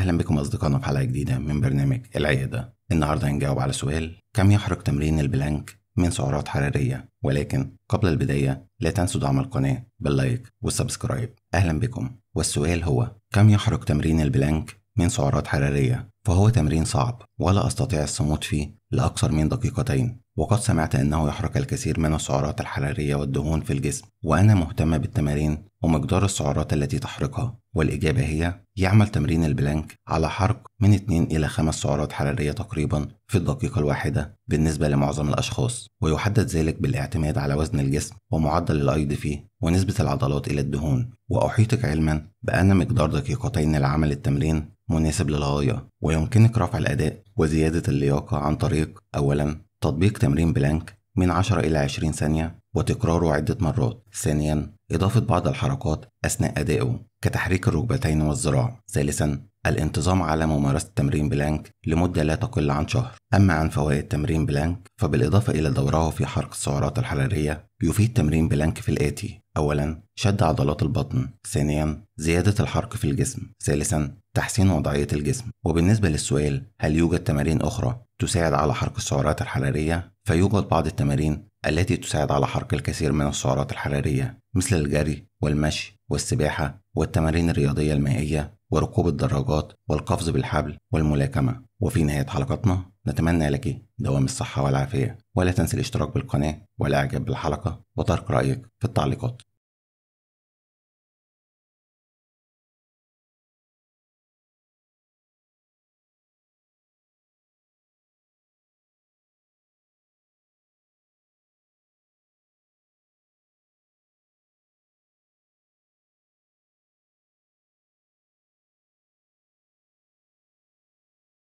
أهلا بكم أصدقائنا في حلقة جديدة من برنامج العيادة النهاردة هنجاوب على سؤال كم يحرق تمرين البلانك من سعرات حرارية ولكن قبل البداية لا تنسوا دعم القناة باللايك والسبسكرايب أهلا بكم والسؤال هو كم يحرق تمرين البلانك من سعرات حرارية فهو تمرين صعب ولا أستطيع الصمود فيه لأكثر من دقيقتين وقد سمعت أنه يحرق الكثير من السعرات الحرارية والدهون في الجسم وأنا مهتمة بالتمارين ومقدار السعرات التي تحرقها والإجابة هي يعمل تمرين البلانك على حرق من 2 إلى 5 سعرات حرارية تقريبا في الدقيقة الواحدة بالنسبة لمعظم الأشخاص ويحدد ذلك بالاعتماد على وزن الجسم ومعدل الأيض فيه ونسبة العضلات إلى الدهون وأحيطك علما بأن مقدار دقيقتين لعمل التمرين مناسب للغاية ويمكنك رفع الأداء وزيادة اللياقة عن طريق أولا تطبيق تمرين بلانك من 10 إلى 20 ثانية وتكراره عدة مرات ثانيا إضافة بعض الحركات أثناء أدائه كتحريك الركبتين والذراع ثالثا الانتظام على ممارسة تمرين بلانك لمدة لا تقل عن شهر أما عن فوائد تمرين بلانك فبالإضافة إلى دوره في حرق السعرات الحرارية يفيد تمرين بلانك في الآتي أولا شد عضلات البطن ثانيا زيادة الحرق في الجسم ثالثا تحسين وضعية الجسم وبالنسبة للسؤال هل يوجد تمارين أخرى تساعد على حرق السعرات الحرارية فيوجد بعض التمارين التي تساعد على حرق الكثير من السعرات الحرارية مثل الجري والمشي والسباحة والتمارين الرياضية المائية وركوب الدراجات والقفز بالحبل والملاكمة وفي نهاية حلقتنا نتمنى لك دوام الصحة والعافية ولا تنسى الاشتراك بالقناة والإعجاب بالحلقة وترك رأيك في التعليقات